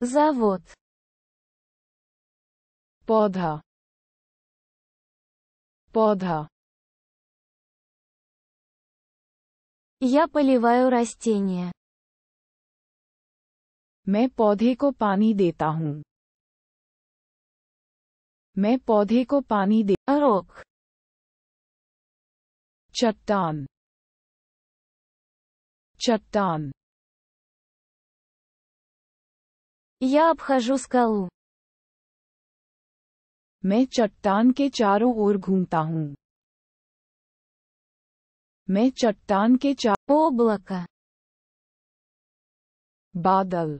завод पौधा पौधा Я поливаю растения. मैं पौधे को पानी देता हूँ मैं पौधे को पानी दे रोक चट्टान चट्टान Я обхожу скалу. मैं चट्टान के चारों ओर घूमता हूँ मैं चट्टान के चार बादल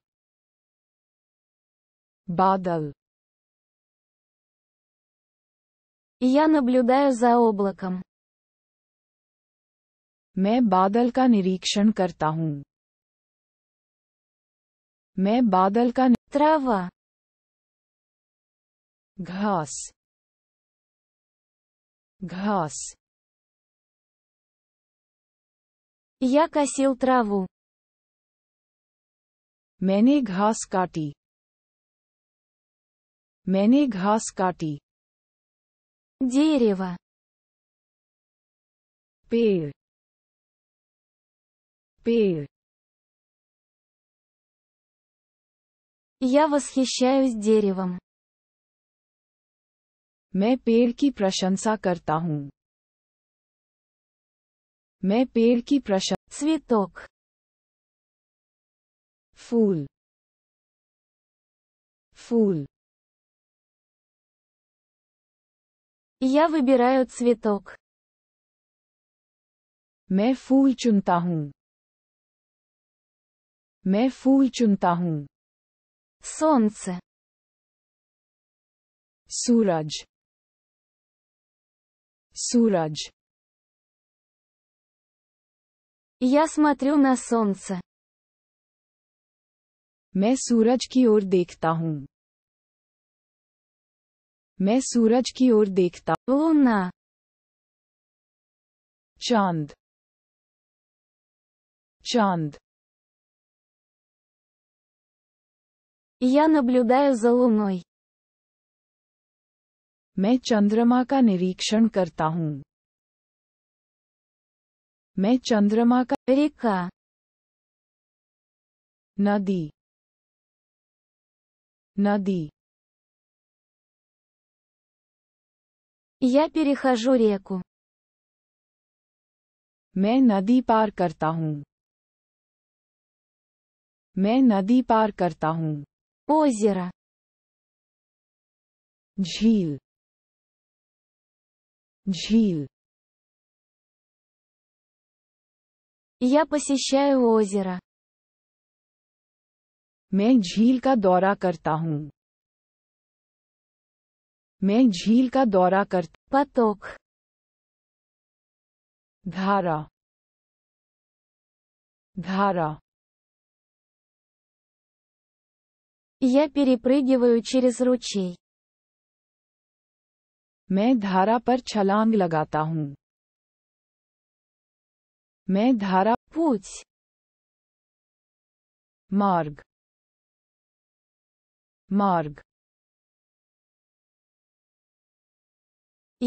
बादल या наблюдаю जाओ मैं बादल का निरीक्षण करता हूँ मैं बादल का नित्रावा घास घास या उतरा वो मैंने घास काटी मैंने घास काटी जी रेवा पेड़ पेड़ Я восхищаюсь деревом. मैं पेड़ की प्रशंसा करता हूँ मैं पेड़ की प्रशंसा цветок फूल फूल Я выбираю цветок. मैं फूल चुनता हूँ मैं फूल चुनता हूँ Солнце. Сурадж. Сурадж. Я смотрю на солнце. मैं सूरज की ओर देखता हूँ मैं सूरज की ओर देखता लूना चांद चांद Я наблюдаю за луной. मैं चंद्रमा का निरीक्षण करता हूँ मैं चंद्रमा का रेखा नदी नदी Я перехожу реку. मैं नदी पार करता हूँ मैं नदी पार करता हूँ Озеро. Джил. Джил. Я посещаю озеро. मैं झील का दौरा करता हूँ मैं झील का दौरा करता पतोक धारा धारा Я перепрыгиваю через ручей. मैं धारा पर छलांग लगाता हूँ मैं धारा путь मार्ग मार्ग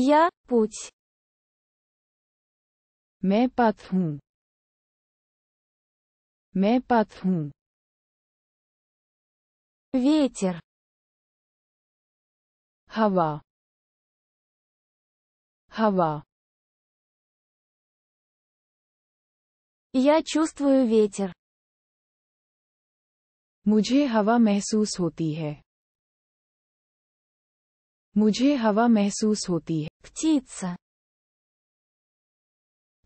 Я путь मैं पथ हूँ मैं Ветер. Хава. Хава. Я чувствую ветер. मुझे हवा महसूस होती है मुझे हवा महसूस होती है птица.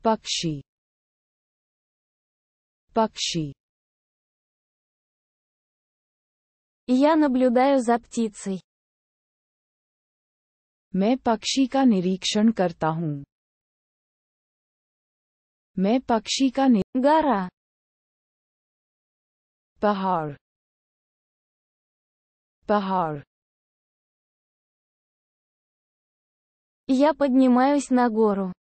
पक्षी पक्षी Я наблюдаю за птицей. मैं पक्षी का निरीक्षण करता हूँ मैं पक्षी का गारा पहाड़ पहाड़ Я поднимаюсь на гору.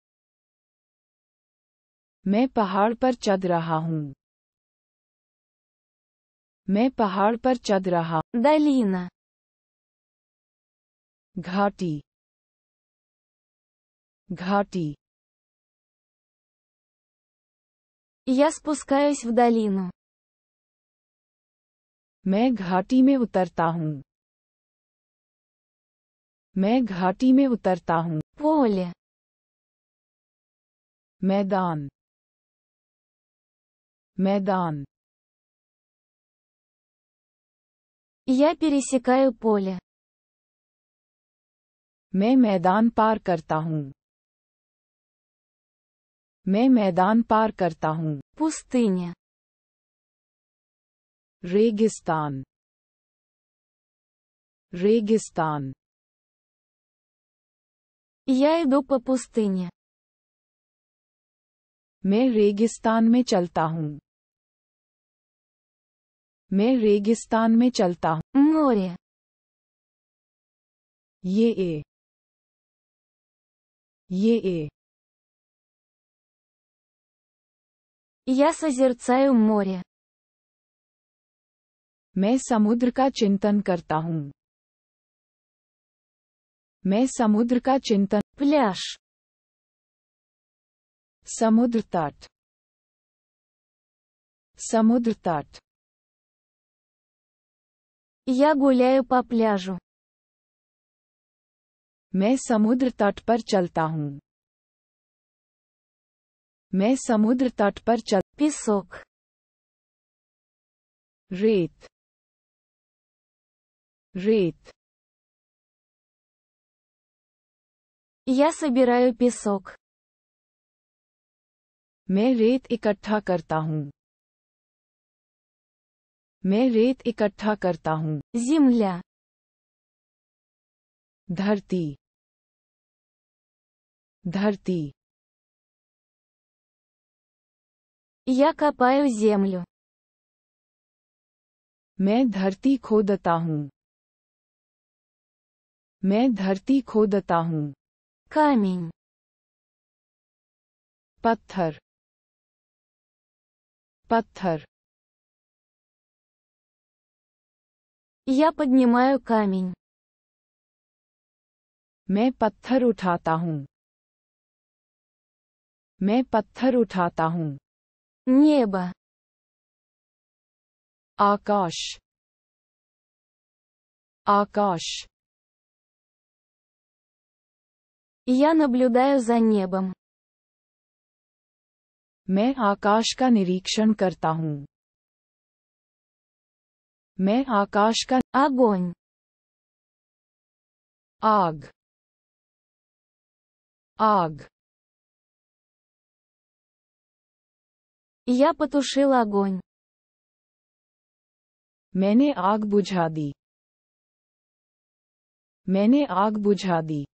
मैं पहाड़ पर चढ़ रहा हूँ मैं पहाड़ पर चढ़ रहा दलीना घाटी घाटी Я спускаюсь в долину. मैं घाटी में उतरता हूँ मैं घाटी में उतरता हूँ Поле. मैदान मैदान Я пересекаю поле. मैं मैदान पार करता हूँ मैं मैदान पार करता हूँ पुस्तыня रेगिस्तान रेगिस्तान Я иду по пустыне. मैं रेगिस्तान में चलता हूँ मैं रेगिस्तान में चलता हूँ море. ये ए ये ए मैं समुद्र का चिंतन करता हूँ मैं समुद्र का चिंतन Пляж. समुद्र तट समुद्र तट Я гуляю по пляжу. मैं समुद्र तट पर चलता हूँ मैं समुद्र तट पर चल Песок. रेत रेत या собираю песок. मैं रेत इकट्ठा करता हूँ मैं रेत इकट्ठा करता हूँ जिमल्या धरती धरती का копаю землю. मैं धरती खोदता हूँ मैं धरती खोदता हूँ Камень. पत्थर पत्थर Я поднимаю камень. मैं पत्थर उठाता हूँ मैं पत्थर उठाता हूँ नेब आकाश आकाश या नब्लुदाय जनियबम मैं आकाश का निरीक्षण करता हूँ मैं आकाश का आगोइंग आग आग या पतुशिल огонь. मैंने आग बुझा दी मैंने आग बुझा दी